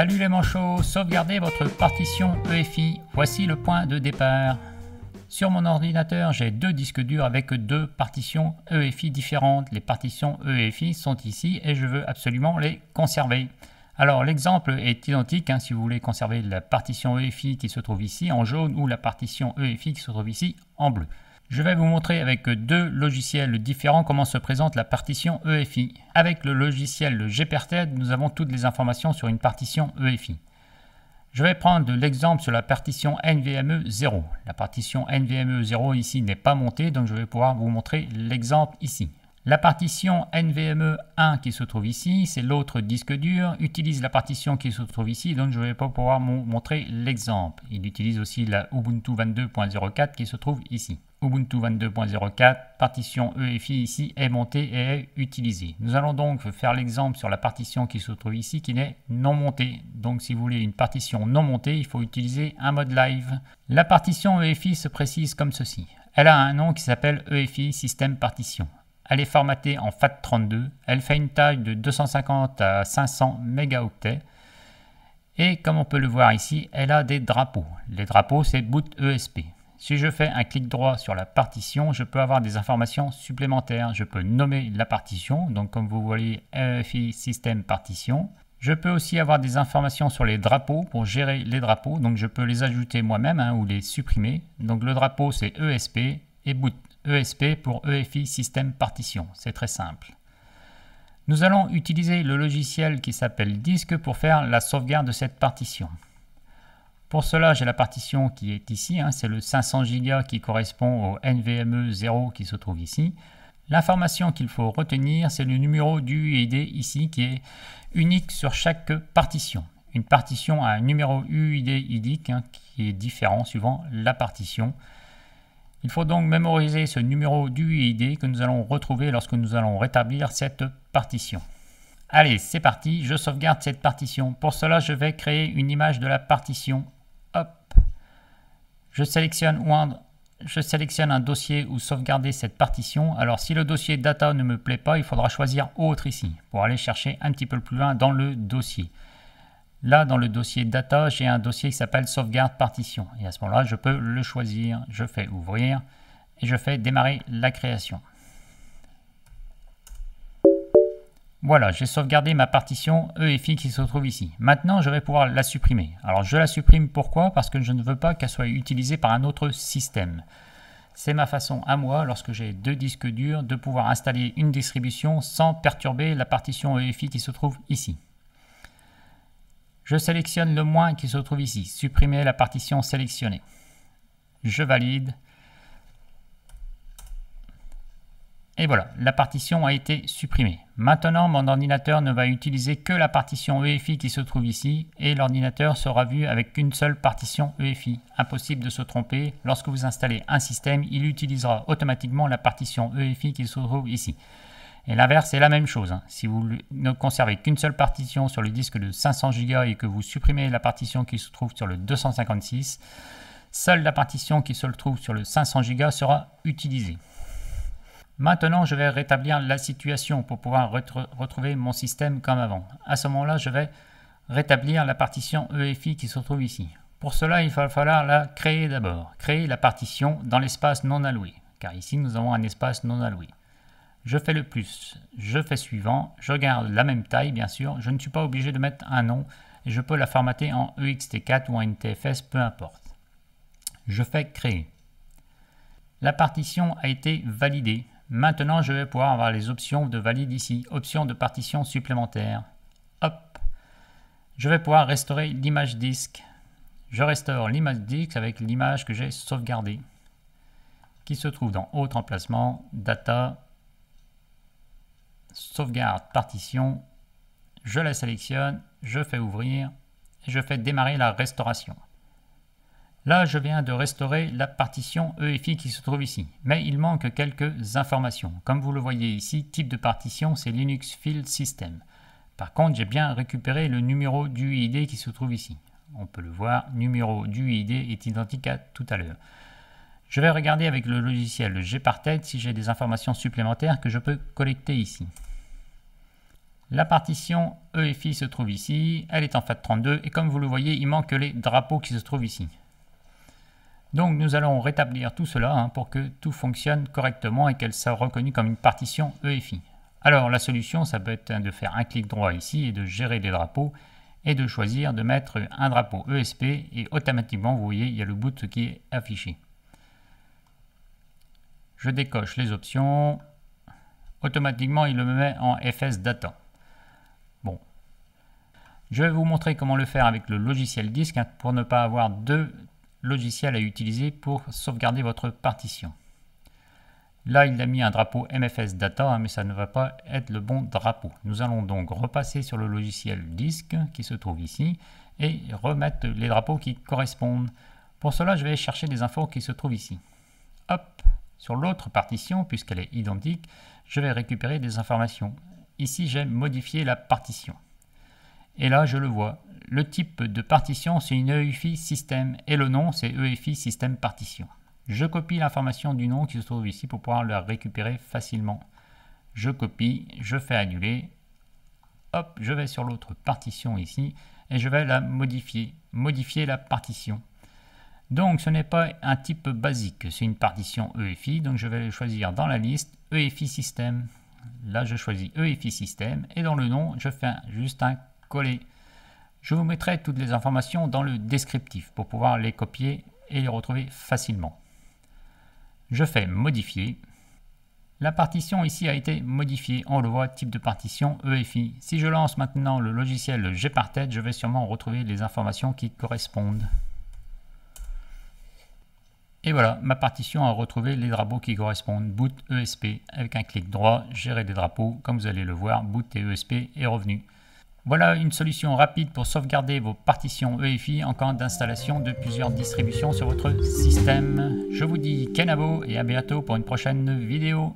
Salut les manchots, sauvegardez votre partition EFI, voici le point de départ. Sur mon ordinateur, j'ai deux disques durs avec deux partitions EFI différentes. Les partitions EFI sont ici et je veux absolument les conserver. Alors l'exemple est identique hein, si vous voulez conserver la partition EFI qui se trouve ici en jaune ou la partition EFI qui se trouve ici en bleu. Je vais vous montrer avec deux logiciels différents comment se présente la partition EFI. Avec le logiciel GPRTED, nous avons toutes les informations sur une partition EFI. Je vais prendre l'exemple sur la partition NVMe 0. La partition NVMe 0 ici n'est pas montée, donc je vais pouvoir vous montrer l'exemple ici. La partition NVMe 1 qui se trouve ici, c'est l'autre disque dur, utilise la partition qui se trouve ici, donc je ne vais pas pouvoir montrer l'exemple. Il utilise aussi la Ubuntu 22.04 qui se trouve ici. Ubuntu 22.04, partition EFI ici est montée et est utilisée. Nous allons donc faire l'exemple sur la partition qui se trouve ici qui n'est non montée. Donc si vous voulez une partition non montée, il faut utiliser un mode live. La partition EFI se précise comme ceci. Elle a un nom qui s'appelle EFI System Partition. Elle est formatée en FAT32. Elle fait une taille de 250 à 500 mégaoctets. Et comme on peut le voir ici, elle a des drapeaux. Les drapeaux, c'est boot ESP. Si je fais un clic droit sur la partition, je peux avoir des informations supplémentaires. Je peux nommer la partition, donc comme vous voyez, EFI SYSTEM partition. Je peux aussi avoir des informations sur les drapeaux pour gérer les drapeaux, donc je peux les ajouter moi-même hein, ou les supprimer. Donc le drapeau c'est ESP et boot ESP pour EFI System Partition. C'est très simple. Nous allons utiliser le logiciel qui s'appelle Disque pour faire la sauvegarde de cette partition. Pour cela, j'ai la partition qui est ici, hein. c'est le 500 Go qui correspond au NVMe 0 qui se trouve ici. L'information qu'il faut retenir, c'est le numéro d'UID ici qui est unique sur chaque partition. Une partition a un numéro UID unique hein, qui est différent suivant la partition. Il faut donc mémoriser ce numéro d'UID que nous allons retrouver lorsque nous allons rétablir cette partition. Allez, c'est parti, je sauvegarde cette partition. Pour cela, je vais créer une image de la partition. Hop. Je sélectionne je sélectionne un dossier où sauvegarder cette partition. Alors si le dossier data ne me plaît pas, il faudra choisir autre ici pour aller chercher un petit peu plus loin dans le dossier. Là, dans le dossier data, j'ai un dossier qui s'appelle sauvegarde partition. Et à ce moment-là, je peux le choisir. Je fais ouvrir et je fais démarrer la création. Voilà, j'ai sauvegardé ma partition EFI qui se trouve ici. Maintenant, je vais pouvoir la supprimer. Alors, je la supprime pourquoi Parce que je ne veux pas qu'elle soit utilisée par un autre système. C'est ma façon à moi, lorsque j'ai deux disques durs, de pouvoir installer une distribution sans perturber la partition EFI qui se trouve ici. Je sélectionne le moins qui se trouve ici. Supprimer la partition sélectionnée. Je valide. Et voilà, la partition a été supprimée. Maintenant, mon ordinateur ne va utiliser que la partition EFI qui se trouve ici et l'ordinateur sera vu avec une seule partition EFI. Impossible de se tromper, lorsque vous installez un système, il utilisera automatiquement la partition EFI qui se trouve ici. Et l'inverse est la même chose. Hein. Si vous ne conservez qu'une seule partition sur le disque de 500 Go et que vous supprimez la partition qui se trouve sur le 256, seule la partition qui se trouve sur le 500 Go sera utilisée. Maintenant, je vais rétablir la situation pour pouvoir retrouver mon système comme avant. À ce moment-là, je vais rétablir la partition EFI qui se trouve ici. Pour cela, il va falloir la créer d'abord. Créer la partition dans l'espace non alloué, car ici, nous avons un espace non alloué je fais le plus, je fais suivant, je garde la même taille bien sûr, je ne suis pas obligé de mettre un nom, je peux la formater en EXT4 ou en NTFS, peu importe. Je fais créer. La partition a été validée. Maintenant, je vais pouvoir avoir les options de valide ici, options de partition supplémentaire. Hop Je vais pouvoir restaurer l'image disque. Je restaure l'image disque avec l'image que j'ai sauvegardée, qui se trouve dans Autre emplacement, Data, sauvegarde, partition, je la sélectionne, je fais ouvrir, et je fais démarrer la restauration. Là, je viens de restaurer la partition EFI qui se trouve ici, mais il manque quelques informations. Comme vous le voyez ici, type de partition, c'est Linux Field System. Par contre, j'ai bien récupéré le numéro du ID qui se trouve ici. On peut le voir, numéro du ID est identique à tout à l'heure. Je vais regarder avec le logiciel gparted si j'ai des informations supplémentaires que je peux collecter ici. La partition EFI se trouve ici, elle est en FAT32 et comme vous le voyez, il manque les drapeaux qui se trouvent ici. Donc nous allons rétablir tout cela hein, pour que tout fonctionne correctement et qu'elle soit reconnue comme une partition EFI. Alors la solution, ça peut être de faire un clic droit ici et de gérer les drapeaux et de choisir de mettre un drapeau ESP et automatiquement, vous voyez, il y a le boot qui est affiché. Je décoche les options. Automatiquement, il le met en FS Data. Bon. Je vais vous montrer comment le faire avec le logiciel disque hein, pour ne pas avoir deux logiciels à utiliser pour sauvegarder votre partition. Là, il a mis un drapeau MFS Data, hein, mais ça ne va pas être le bon drapeau. Nous allons donc repasser sur le logiciel disque qui se trouve ici et remettre les drapeaux qui correspondent. Pour cela, je vais chercher des infos qui se trouvent ici. Hop, sur l'autre partition, puisqu'elle est identique, je vais récupérer des informations. Ici, j'ai modifié la partition. Et là, je le vois. Le type de partition, c'est une EFI système et le nom, c'est EFI système partition. Je copie l'information du nom qui se trouve ici pour pouvoir la récupérer facilement. Je copie, je fais annuler. Hop, je vais sur l'autre partition ici et je vais la modifier. Modifier la partition. Donc ce n'est pas un type basique, c'est une partition EFI, donc je vais choisir dans la liste EFI système. Là je choisis EFI système et dans le nom je fais juste un coller. Je vous mettrai toutes les informations dans le descriptif pour pouvoir les copier et les retrouver facilement. Je fais modifier. La partition ici a été modifiée, on le voit, type de partition EFI. Si je lance maintenant le logiciel Gparted, je vais sûrement retrouver les informations qui correspondent. Et voilà, ma partition a retrouvé les drapeaux qui correspondent, boot, ESP. Avec un clic droit, gérer des drapeaux, comme vous allez le voir, boot et ESP est revenu. Voilà une solution rapide pour sauvegarder vos partitions EFI en cas d'installation de plusieurs distributions sur votre système. Je vous dis Kenabo et à bientôt pour une prochaine vidéo.